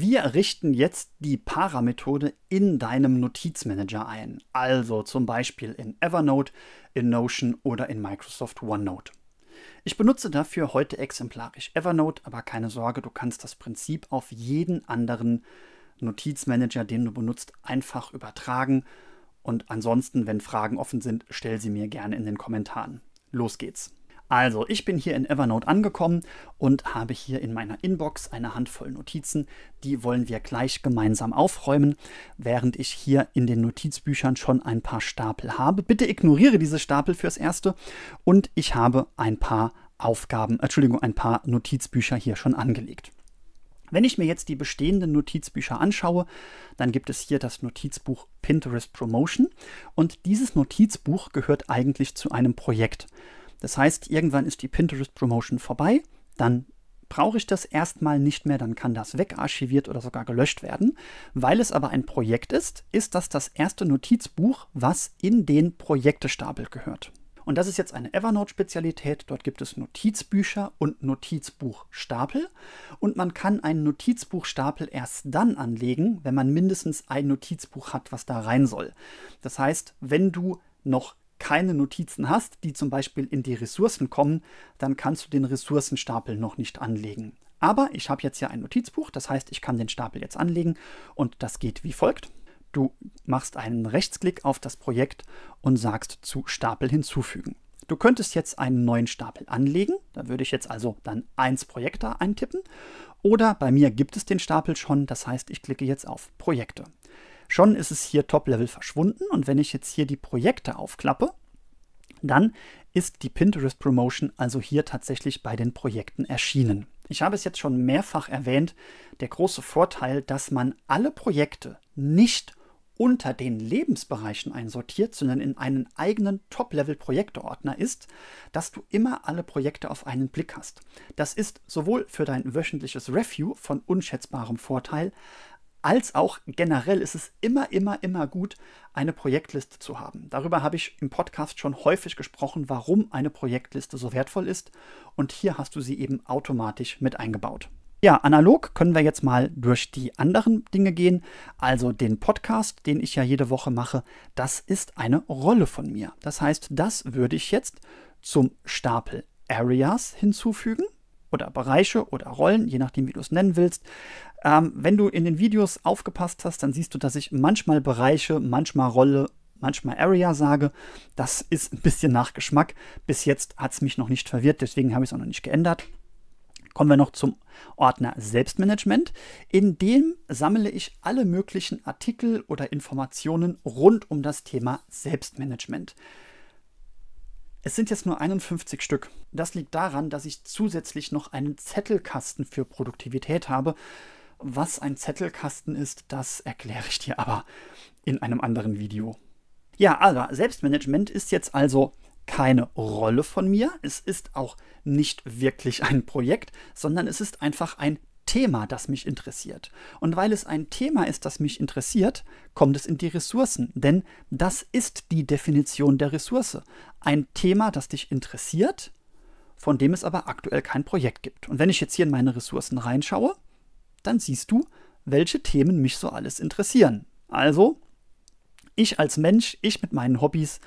Wir richten jetzt die Para-Methode in deinem Notizmanager ein, also zum Beispiel in Evernote, in Notion oder in Microsoft OneNote. Ich benutze dafür heute exemplarisch Evernote, aber keine Sorge, du kannst das Prinzip auf jeden anderen Notizmanager, den du benutzt, einfach übertragen. Und ansonsten, wenn Fragen offen sind, stell sie mir gerne in den Kommentaren. Los geht's! Also, ich bin hier in Evernote angekommen und habe hier in meiner Inbox eine Handvoll Notizen. Die wollen wir gleich gemeinsam aufräumen, während ich hier in den Notizbüchern schon ein paar Stapel habe. Bitte ignoriere diese Stapel fürs Erste und ich habe ein paar Aufgaben, äh, Entschuldigung, ein paar Notizbücher hier schon angelegt. Wenn ich mir jetzt die bestehenden Notizbücher anschaue, dann gibt es hier das Notizbuch Pinterest Promotion und dieses Notizbuch gehört eigentlich zu einem Projekt. Das heißt, irgendwann ist die Pinterest-Promotion vorbei, dann brauche ich das erstmal nicht mehr, dann kann das wegarchiviert oder sogar gelöscht werden. Weil es aber ein Projekt ist, ist das das erste Notizbuch, was in den Projektestapel gehört. Und das ist jetzt eine Evernote-Spezialität. Dort gibt es Notizbücher und Notizbuchstapel. Und man kann einen Notizbuchstapel erst dann anlegen, wenn man mindestens ein Notizbuch hat, was da rein soll. Das heißt, wenn du noch keine Notizen hast, die zum Beispiel in die Ressourcen kommen, dann kannst du den Ressourcenstapel noch nicht anlegen. Aber ich habe jetzt ja ein Notizbuch, das heißt, ich kann den Stapel jetzt anlegen und das geht wie folgt. Du machst einen Rechtsklick auf das Projekt und sagst zu Stapel hinzufügen. Du könntest jetzt einen neuen Stapel anlegen, da würde ich jetzt also dann 1 Projekte eintippen oder bei mir gibt es den Stapel schon, das heißt, ich klicke jetzt auf Projekte. Schon ist es hier Top-Level verschwunden und wenn ich jetzt hier die Projekte aufklappe, dann ist die Pinterest Promotion also hier tatsächlich bei den Projekten erschienen. Ich habe es jetzt schon mehrfach erwähnt, der große Vorteil, dass man alle Projekte nicht unter den Lebensbereichen einsortiert, sondern in einen eigenen top level projekteordner ist, dass du immer alle Projekte auf einen Blick hast. Das ist sowohl für dein wöchentliches Review von unschätzbarem Vorteil, als auch generell ist es immer, immer, immer gut, eine Projektliste zu haben. Darüber habe ich im Podcast schon häufig gesprochen, warum eine Projektliste so wertvoll ist. Und hier hast du sie eben automatisch mit eingebaut. Ja, analog können wir jetzt mal durch die anderen Dinge gehen. Also den Podcast, den ich ja jede Woche mache, das ist eine Rolle von mir. Das heißt, das würde ich jetzt zum Stapel Areas hinzufügen oder Bereiche oder Rollen, je nachdem, wie du es nennen willst. Ähm, wenn du in den Videos aufgepasst hast, dann siehst du, dass ich manchmal Bereiche, manchmal Rolle, manchmal Area sage. Das ist ein bisschen nach Geschmack. Bis jetzt hat es mich noch nicht verwirrt, deswegen habe ich es auch noch nicht geändert. Kommen wir noch zum Ordner Selbstmanagement. In dem sammle ich alle möglichen Artikel oder Informationen rund um das Thema Selbstmanagement. Es sind jetzt nur 51 Stück. Das liegt daran, dass ich zusätzlich noch einen Zettelkasten für Produktivität habe. Was ein Zettelkasten ist, das erkläre ich dir aber in einem anderen Video. Ja, also Selbstmanagement ist jetzt also keine Rolle von mir. Es ist auch nicht wirklich ein Projekt, sondern es ist einfach ein Thema, das mich interessiert. Und weil es ein Thema ist, das mich interessiert, kommt es in die Ressourcen. Denn das ist die Definition der Ressource. Ein Thema, das dich interessiert, von dem es aber aktuell kein Projekt gibt. Und wenn ich jetzt hier in meine Ressourcen reinschaue, dann siehst du, welche Themen mich so alles interessieren. Also, ich als Mensch, ich mit meinen Hobbys,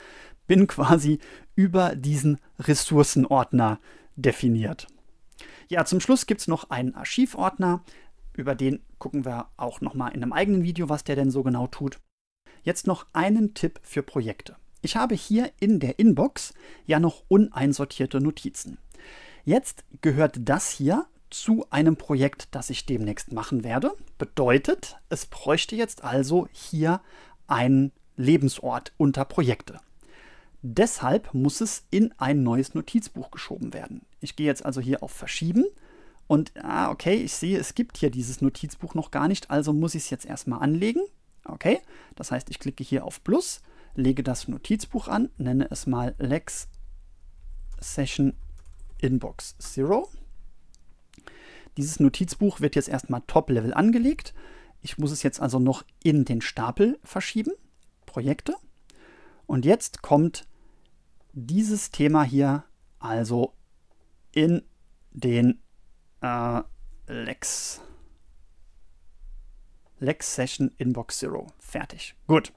bin quasi über diesen Ressourcenordner definiert. Ja, zum Schluss gibt es noch einen Archivordner. Über den gucken wir auch nochmal in einem eigenen Video, was der denn so genau tut. Jetzt noch einen Tipp für Projekte. Ich habe hier in der Inbox ja noch uneinsortierte Notizen. Jetzt gehört das hier zu einem Projekt, das ich demnächst machen werde. Bedeutet, es bräuchte jetzt also hier einen Lebensort unter Projekte. Deshalb muss es in ein neues Notizbuch geschoben werden ich gehe jetzt also hier auf Verschieben und, ah, okay, ich sehe, es gibt hier dieses Notizbuch noch gar nicht, also muss ich es jetzt erstmal anlegen. Okay, das heißt, ich klicke hier auf Plus, lege das Notizbuch an, nenne es mal Lex Session Inbox Zero. Dieses Notizbuch wird jetzt erstmal Top-Level angelegt. Ich muss es jetzt also noch in den Stapel verschieben, Projekte. Und jetzt kommt dieses Thema hier, also in den äh, Lex. Lex Session Inbox Zero. Fertig. Gut.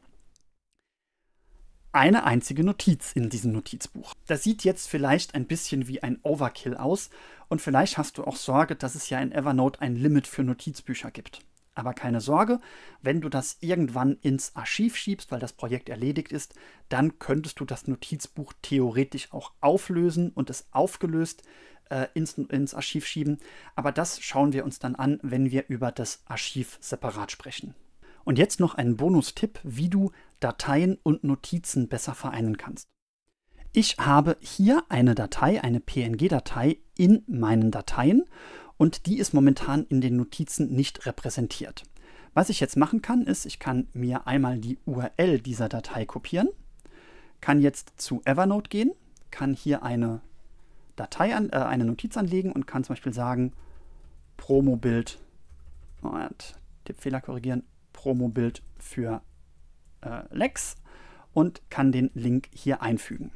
Eine einzige Notiz in diesem Notizbuch. Das sieht jetzt vielleicht ein bisschen wie ein Overkill aus und vielleicht hast du auch Sorge, dass es ja in Evernote ein Limit für Notizbücher gibt. Aber keine Sorge, wenn du das irgendwann ins Archiv schiebst, weil das Projekt erledigt ist, dann könntest du das Notizbuch theoretisch auch auflösen und es aufgelöst äh, ins, ins Archiv schieben. Aber das schauen wir uns dann an, wenn wir über das Archiv separat sprechen. Und jetzt noch ein Bonustipp, wie du Dateien und Notizen besser vereinen kannst. Ich habe hier eine Datei, eine PNG-Datei in meinen Dateien und die ist momentan in den Notizen nicht repräsentiert. Was ich jetzt machen kann, ist, ich kann mir einmal die URL dieser Datei kopieren, kann jetzt zu Evernote gehen, kann hier eine Datei an, äh, eine Notiz anlegen und kann zum Beispiel sagen, Promobild, Moment, Fehler korrigieren, Promobild für äh, Lex und kann den Link hier einfügen.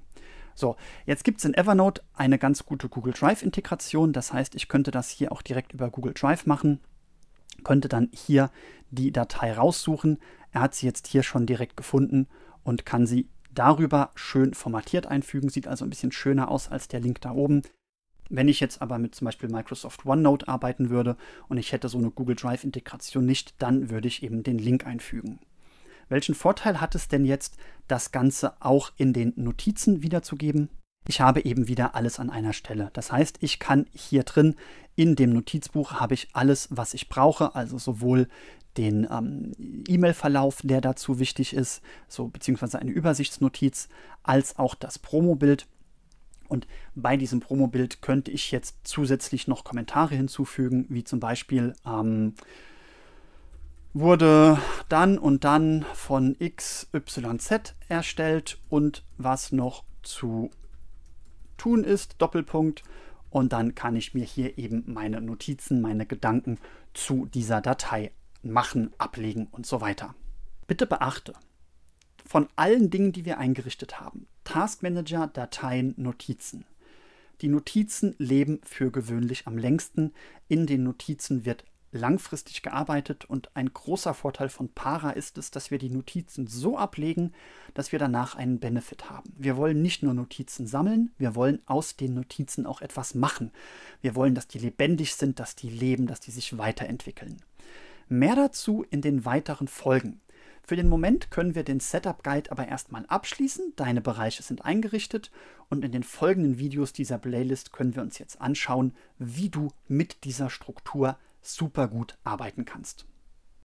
So, jetzt gibt es in Evernote eine ganz gute Google Drive-Integration. Das heißt, ich könnte das hier auch direkt über Google Drive machen, könnte dann hier die Datei raussuchen. Er hat sie jetzt hier schon direkt gefunden und kann sie darüber schön formatiert einfügen. Sieht also ein bisschen schöner aus als der Link da oben. Wenn ich jetzt aber mit zum Beispiel Microsoft OneNote arbeiten würde und ich hätte so eine Google Drive-Integration nicht, dann würde ich eben den Link einfügen. Welchen Vorteil hat es denn jetzt, das Ganze auch in den Notizen wiederzugeben? Ich habe eben wieder alles an einer Stelle. Das heißt, ich kann hier drin in dem Notizbuch habe ich alles, was ich brauche, also sowohl den ähm, E-Mail-Verlauf, der dazu wichtig ist, so beziehungsweise eine Übersichtsnotiz, als auch das Promobild. Und bei diesem Promobild könnte ich jetzt zusätzlich noch Kommentare hinzufügen, wie zum Beispiel ähm, wurde dann und dann von XYZ erstellt und was noch zu tun ist, Doppelpunkt. Und dann kann ich mir hier eben meine Notizen, meine Gedanken zu dieser Datei machen, ablegen und so weiter. Bitte beachte, von allen Dingen, die wir eingerichtet haben, Task Manager, Dateien, Notizen. Die Notizen leben für gewöhnlich am längsten. In den Notizen wird langfristig gearbeitet und ein großer Vorteil von Para ist es, dass wir die Notizen so ablegen, dass wir danach einen Benefit haben. Wir wollen nicht nur Notizen sammeln, wir wollen aus den Notizen auch etwas machen. Wir wollen, dass die lebendig sind, dass die leben, dass die sich weiterentwickeln. Mehr dazu in den weiteren Folgen. Für den Moment können wir den Setup Guide aber erstmal abschließen. Deine Bereiche sind eingerichtet und in den folgenden Videos dieser Playlist können wir uns jetzt anschauen, wie du mit dieser Struktur super gut arbeiten kannst.